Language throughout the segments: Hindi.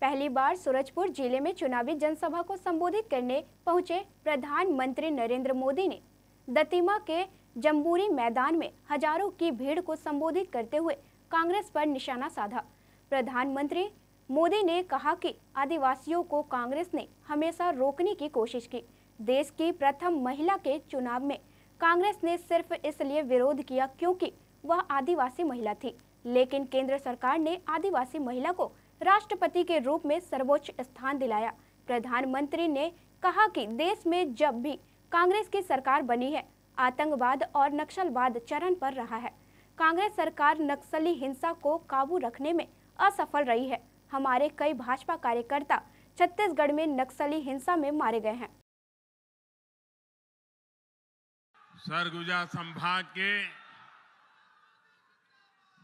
पहली बार सूरजपुर जिले में चुनावी जनसभा को संबोधित करने पहुंचे प्रधानमंत्री नरेंद्र मोदी ने दतिमा के जम्बूरी मैदान में हजारों की भीड़ को संबोधित करते हुए कांग्रेस पर निशाना साधा प्रधानमंत्री मोदी ने कहा कि आदिवासियों को कांग्रेस ने हमेशा रोकने की कोशिश की देश की प्रथम महिला के चुनाव में कांग्रेस ने सिर्फ इसलिए विरोध किया क्योंकि वह आदिवासी महिला थी लेकिन केंद्र सरकार ने आदिवासी महिला को राष्ट्रपति के रूप में सर्वोच्च स्थान दिलाया प्रधानमंत्री ने कहा कि देश में जब भी कांग्रेस की सरकार बनी है आतंकवाद और नक्सलवाद चरण पर रहा है कांग्रेस सरकार नक्सली हिंसा को काबू रखने में असफल रही है हमारे कई भाजपा कार्यकर्ता छत्तीसगढ़ में नक्सली हिंसा में मारे गए हैं सरगुजा संभाग के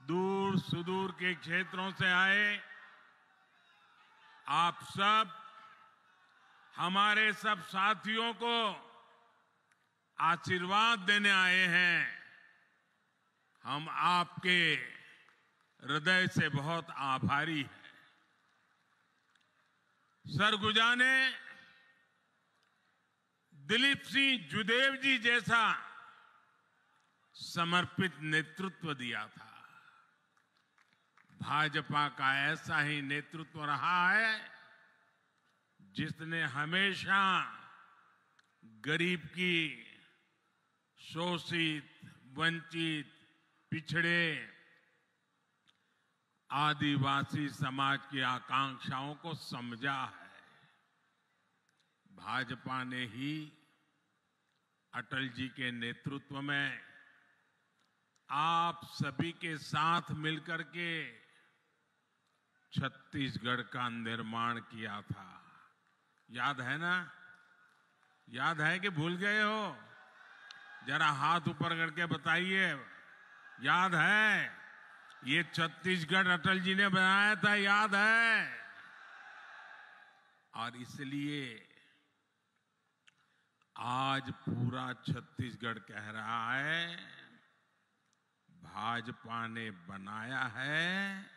दूर सुदूर के क्षेत्रों से आए आप सब हमारे सब साथियों को आशीर्वाद देने आए हैं हम आपके हृदय से बहुत आभारी हैं सरगुजा ने दिलीप सिंह जुदेव जी जैसा समर्पित नेतृत्व दिया था भाजपा का ऐसा ही नेतृत्व रहा है जिसने हमेशा गरीब की शोषित वंचित पिछड़े आदिवासी समाज की आकांक्षाओं को समझा है भाजपा ने ही अटल जी के नेतृत्व में आप सभी के साथ मिलकर के छत्तीसगढ़ का निर्माण किया था याद है ना याद है कि भूल गए हो जरा हाथ ऊपर करके बताइए याद है ये छत्तीसगढ़ अटल जी ने बनाया था याद है और इसलिए आज पूरा छत्तीसगढ़ कह रहा है भाजपा ने बनाया है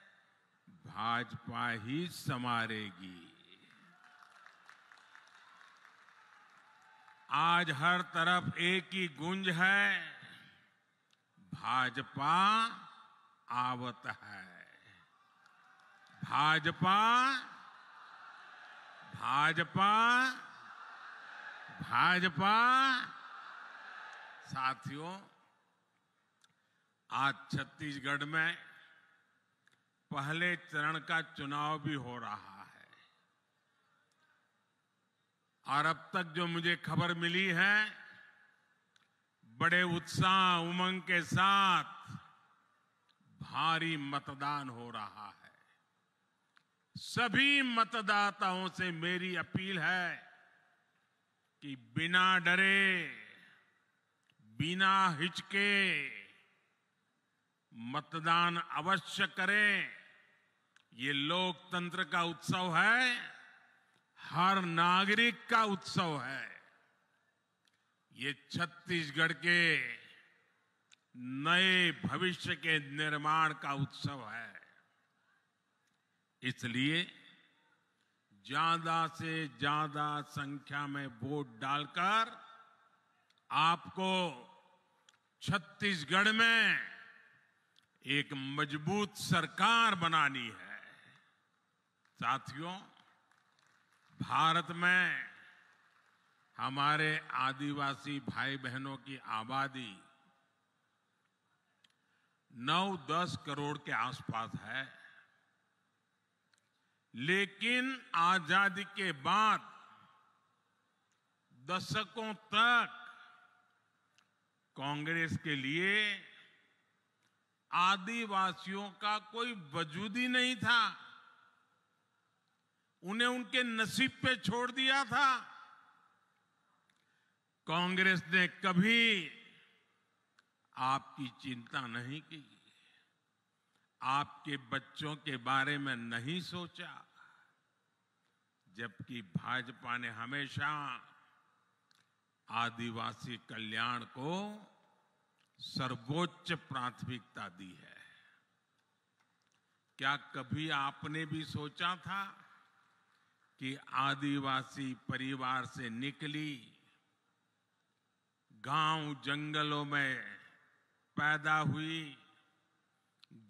भाजपा ही संवारेगी आज हर तरफ एक ही गुंज है भाजपा आवत है भाजपा भाजपा भाजपा साथियों आज छत्तीसगढ़ में पहले चरण का चुनाव भी हो रहा है और अब तक जो मुझे खबर मिली है बड़े उत्साह उमंग के साथ भारी मतदान हो रहा है सभी मतदाताओं से मेरी अपील है कि बिना डरे बिना हिचके मतदान अवश्य करें ये लोकतंत्र का उत्सव है हर नागरिक का उत्सव है ये छत्तीसगढ़ के नए भविष्य के निर्माण का उत्सव है इसलिए ज्यादा से ज्यादा संख्या में वोट डालकर आपको छत्तीसगढ़ में एक मजबूत सरकार बनानी है साथियों भारत में हमारे आदिवासी भाई बहनों की आबादी 9-10 करोड़ के आसपास है लेकिन आजादी के बाद दशकों तक कांग्रेस के लिए आदिवासियों का कोई वजूद ही नहीं था उन्हें उनके नसीब पे छोड़ दिया था कांग्रेस ने कभी आपकी चिंता नहीं की आपके बच्चों के बारे में नहीं सोचा जबकि भाजपा ने हमेशा आदिवासी कल्याण को सर्वोच्च प्राथमिकता दी है क्या कभी आपने भी सोचा था कि आदिवासी परिवार से निकली गांव जंगलों में पैदा हुई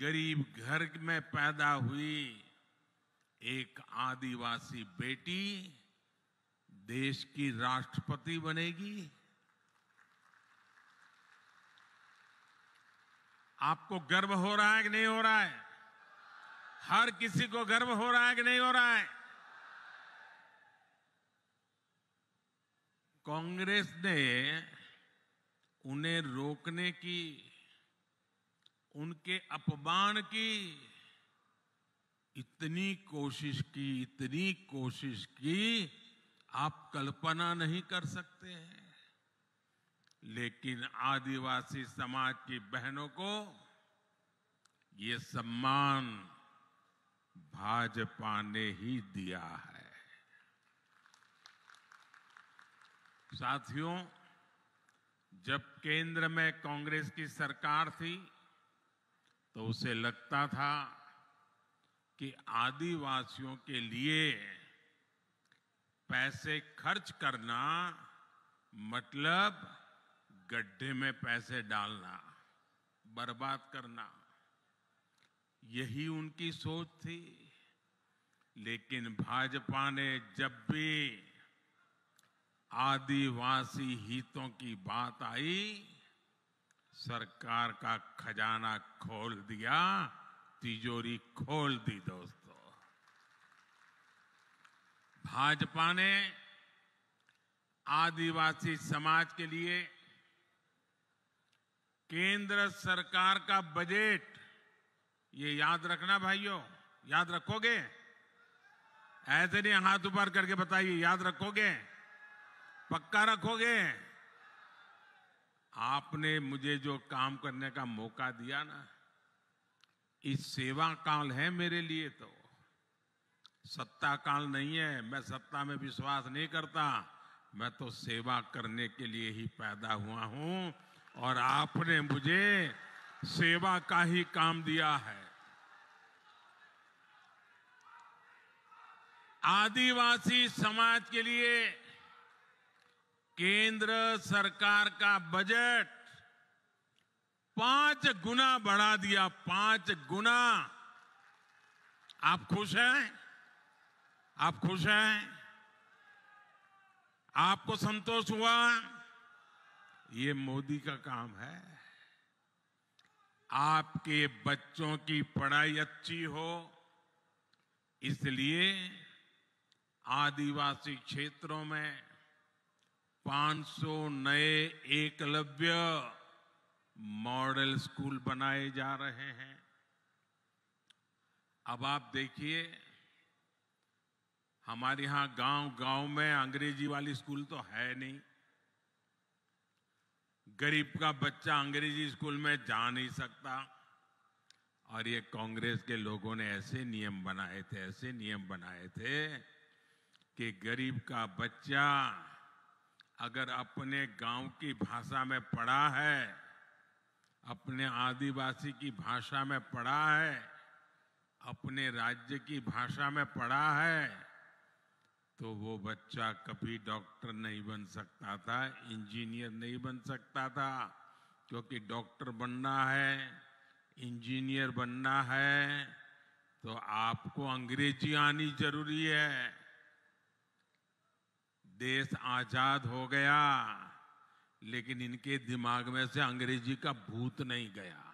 गरीब घर में पैदा हुई एक आदिवासी बेटी देश की राष्ट्रपति बनेगी आपको गर्व हो रहा है कि नहीं हो रहा है हर किसी को गर्व हो रहा है कि नहीं हो रहा है कांग्रेस ने उन्हें रोकने की उनके अपमान की इतनी कोशिश की इतनी कोशिश की आप कल्पना नहीं कर सकते हैं लेकिन आदिवासी समाज की बहनों को ये सम्मान भाजपा ने ही दिया है साथियों जब केंद्र में कांग्रेस की सरकार थी तो उसे लगता था कि आदिवासियों के लिए पैसे खर्च करना मतलब गड्ढे में पैसे डालना बर्बाद करना यही उनकी सोच थी लेकिन भाजपा ने जब भी आदिवासी हितों की बात आई सरकार का खजाना खोल दिया तिजोरी खोल दी दोस्तों भाजपा ने आदिवासी समाज के लिए केंद्र सरकार का बजट ये याद रखना भाइयों याद रखोगे ऐसे नहीं हाथ ऊपर करके बताइए याद रखोगे पक्का रखोगे आपने मुझे जो काम करने का मौका दिया ना इस सेवा काल है मेरे लिए तो सत्ता काल नहीं है मैं सत्ता में विश्वास नहीं करता मैं तो सेवा करने के लिए ही पैदा हुआ हूं और आपने मुझे सेवा का ही काम दिया है आदिवासी समाज के लिए केंद्र सरकार का बजट पांच गुना बढ़ा दिया पांच गुना आप खुश हैं आप खुश हैं आपको संतोष हुआ ये मोदी का काम है आपके बच्चों की पढ़ाई अच्छी हो इसलिए आदिवासी क्षेत्रों में 500 नए एकलव्य मॉडल स्कूल बनाए जा रहे हैं अब आप देखिए हमारे यहां गांव गांव में अंग्रेजी वाली स्कूल तो है नहीं गरीब का बच्चा अंग्रेजी स्कूल में जा नहीं सकता और ये कांग्रेस के लोगों ने ऐसे नियम बनाए थे ऐसे नियम बनाए थे कि गरीब का बच्चा अगर अपने गांव की भाषा में पढ़ा है अपने आदिवासी की भाषा में पढ़ा है अपने राज्य की भाषा में पढ़ा है तो वो बच्चा कभी डॉक्टर नहीं बन सकता था इंजीनियर नहीं बन सकता था क्योंकि डॉक्टर बनना है इंजीनियर बनना है तो आपको अंग्रेजी आनी जरूरी है देश आजाद हो गया लेकिन इनके दिमाग में से अंग्रेजी का भूत नहीं गया